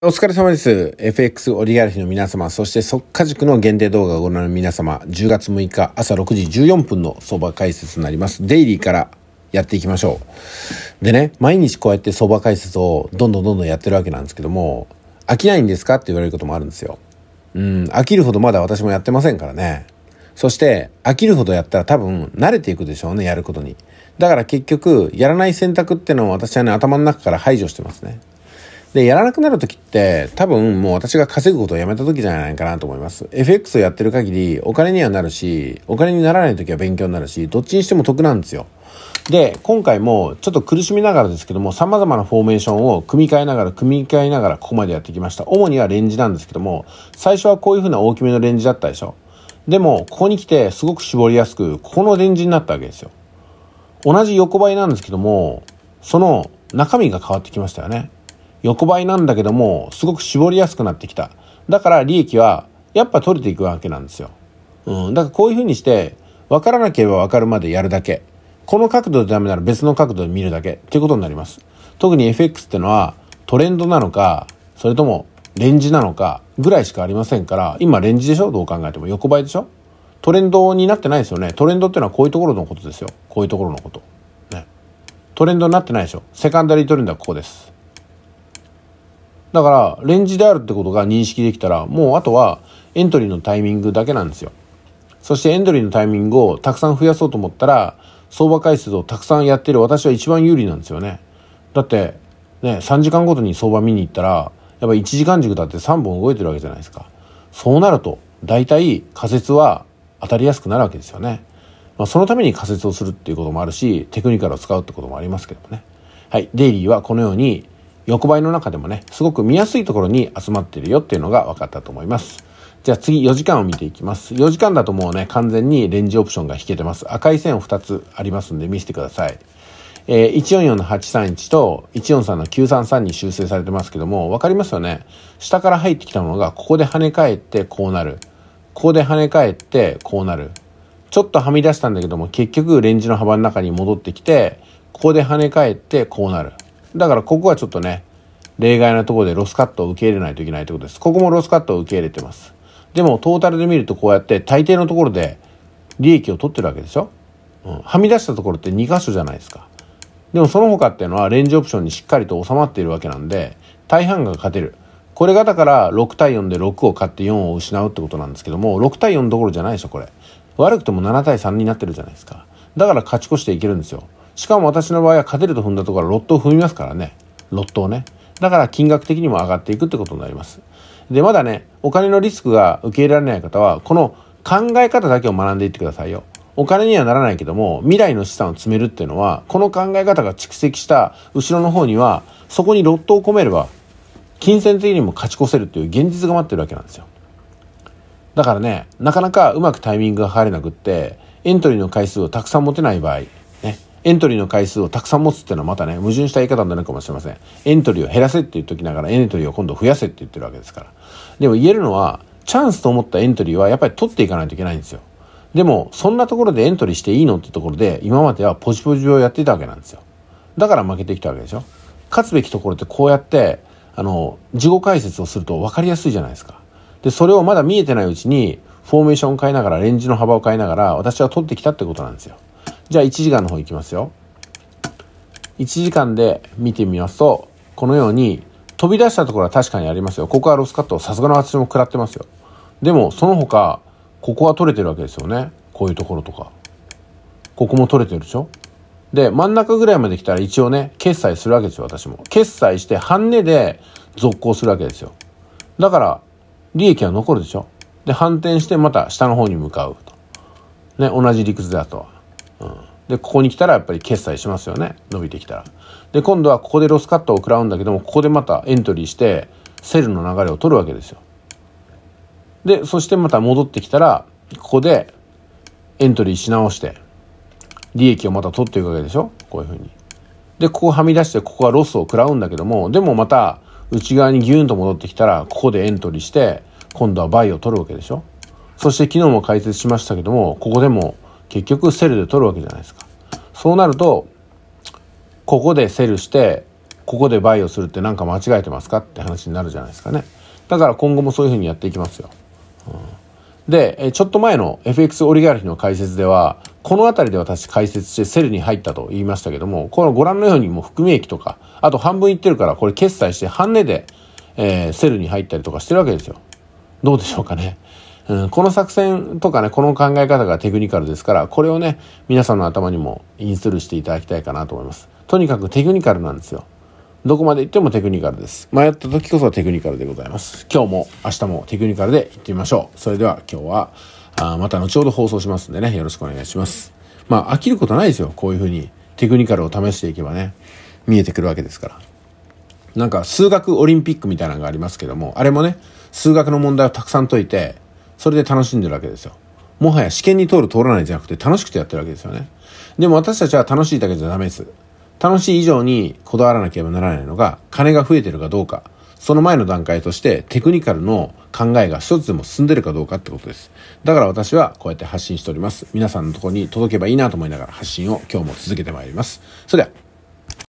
お疲れ様です。FX オリガルヒの皆様、そして即稼塾の限定動画をご覧の皆様、10月6日朝6時14分の相場解説になります。デイリーからやっていきましょう。でね、毎日こうやって相場解説をどんどんどんどんやってるわけなんですけども、飽きないんですかって言われることもあるんですよ。うん、飽きるほどまだ私もやってませんからね。そして、飽きるほどやったら多分慣れていくでしょうね、やることに。だから結局、やらない選択ってのを私はね、頭の中から排除してますね。で、やらなくなる時って、多分もう私が稼ぐことをやめた時じゃないかなと思います。FX をやってる限り、お金にはなるし、お金にならない時は勉強になるし、どっちにしても得なんですよ。で、今回もちょっと苦しみながらですけども、様々なフォーメーションを組み替えながら、組み替えながらここまでやってきました。主にはレンジなんですけども、最初はこういうふうな大きめのレンジだったでしょ。でも、ここに来てすごく絞りやすく、ここのレンジになったわけですよ。同じ横ばいなんですけども、その中身が変わってきましたよね。横ばいなんだけども、すごく絞りやすくなってきた。だから利益は、やっぱ取れていくわけなんですよ。うん。だからこういうふうにして、分からなければ分かるまでやるだけ。この角度でダメなら別の角度で見るだけっていうことになります。特に FX ってのはトレンドなのか、それともレンジなのかぐらいしかありませんから、今レンジでしょどう考えても横ばいでしょトレンドになってないですよね。トレンドってのはこういうところのことですよ。こういうところのこと。ね。トレンドになってないでしょセカンダリートレンドはここです。だからレンジであるってことが認識できたらもうあとはエントリーのタイミングだけなんですよそしてエントリーのタイミングをたくさん増やそうと思ったら相場回数をたくさんやってる私は一番有利なんですよねだってね3時間ごとに相場見に行ったらやっぱ1時間軸だって3本動いてるわけじゃないですかそうなると大体仮説は当たりやすくなるわけですよね、まあ、そのために仮説をするっていうこともあるしテクニカルを使うってこともありますけどもねはいデイリーはこのように横ばいの中でもね、すごく見やすいところに集まってるよっていうのが分かったと思います。じゃあ次4時間を見ていきます。4時間だともうね、完全にレンジオプションが引けてます。赤い線を2つありますんで見せてください。えー、144の831と143の933に修正されてますけども、わかりますよね。下から入ってきたものが、ここで跳ね返ってこうなる。ここで跳ね返ってこうなる。ちょっとはみ出したんだけども、結局レンジの幅の中に戻ってきて、ここで跳ね返ってこうなる。だからここはちょっとね、例外のところでロスカットを受け入れないといけないということです。ここもロスカットを受け入れてます。でもトータルで見るとこうやって大抵のところで利益を取ってるわけでしょ、うん、はみ出したところって2箇所じゃないですか。でもその他っていうのはレンジオプションにしっかりと収まっているわけなんで大半が勝てる。これがだから6対4で6を勝って4を失うってことなんですけども6対4どころじゃないでしょこれ。悪くても7対3になってるじゃないですか。だから勝ち越していけるんですよ。しかも私の場合は勝てると踏んだところはロットを踏みますからね。ロットをね。だから金額的にも上がっていくってことになります。で、まだね、お金のリスクが受け入れられない方は、この考え方だけを学んでいってくださいよ。お金にはならないけども、未来の資産を積めるっていうのは、この考え方が蓄積した後ろの方には、そこにロットを込めれば、金銭的にも勝ち越せるっていう現実が待ってるわけなんですよ。だからね、なかなかうまくタイミングが入れなくって、エントリーの回数をたくさん持てない場合、エントリーの回数をたくさん持つっていうのはまたね、矛盾した言い方になるかもしれません。エントリーを減らせって言っときながら、エントリーを今度増やせって言ってるわけですから。でも言えるのは、チャンスと思ったエントリーはやっぱり取っていかないといけないんですよ。でも、そんなところでエントリーしていいのってところで、今まではポジポジをやっていたわけなんですよ。だから負けてきたわけでしょ。勝つべきところってこうやって、あの、事後解説をすると分かりやすいじゃないですか。で、それをまだ見えてないうちに、フォーメーションを変えながら、レンジの幅を変えながら、私は取ってきたってことなんですよ。じゃあ1時間の方いきますよ。1時間で見てみますと、このように飛び出したところは確かにありますよ。ここはロスカット、さすがの私も食らってますよ。でも、その他、ここは取れてるわけですよね。こういうところとか。ここも取れてるでしょで、真ん中ぐらいまで来たら一応ね、決済するわけですよ、私も。決済して半値で続行するわけですよ。だから、利益は残るでしょで、反転してまた下の方に向かうと。ね、同じ理屈だと。うん、でここに来たらやっぱり決済しますよね伸びてきたらで今度はここでロスカットを食らうんだけどもここでまたエントリーしてセルの流れを取るわけですよでそしてまた戻ってきたらここでエントリーし直して利益をまた取っていくわけでしょこういうふうにでここはみ出してここはロスを食らうんだけどもでもまた内側にギューンと戻ってきたらここでエントリーして今度はバイを取るわけでしょそして昨日も解説しましたけどもここでも結局セルで取るわけじゃないですかそうなるとここでセルしてここでバイをするって何か間違えてますかって話になるじゃないですかねだから今後もそういうふうにやっていきますよ、うん、でちょっと前の FX オリガルヒの解説ではこの辺りで私解説してセルに入ったと言いましたけどもこのご覧のようにもう含み益とかあと半分いってるからこれ決済して半値で、えー、セルに入ったりとかしてるわけですよどうでしょうかねうん、この作戦とかね、この考え方がテクニカルですから、これをね、皆さんの頭にもインストールしていただきたいかなと思います。とにかくテクニカルなんですよ。どこまで行ってもテクニカルです。迷った時こそテクニカルでございます。今日も明日もテクニカルで行ってみましょう。それでは今日は、あまた後ほど放送しますんでね、よろしくお願いします。まあ、飽きることないですよ。こういうふうにテクニカルを試していけばね、見えてくるわけですから。なんか数学オリンピックみたいなのがありますけども、あれもね、数学の問題をたくさん解いて、それで楽しんでるわけですよ。もはや試験に通る通らないじゃなくて楽しくてやってるわけですよね。でも私たちは楽しいだけじゃダメです。楽しい以上にこだわらなければならないのが、金が増えてるかどうか、その前の段階としてテクニカルの考えが一つでも進んでるかどうかってことです。だから私はこうやって発信しております。皆さんのとこに届けばいいなと思いながら発信を今日も続けてまいります。それでは。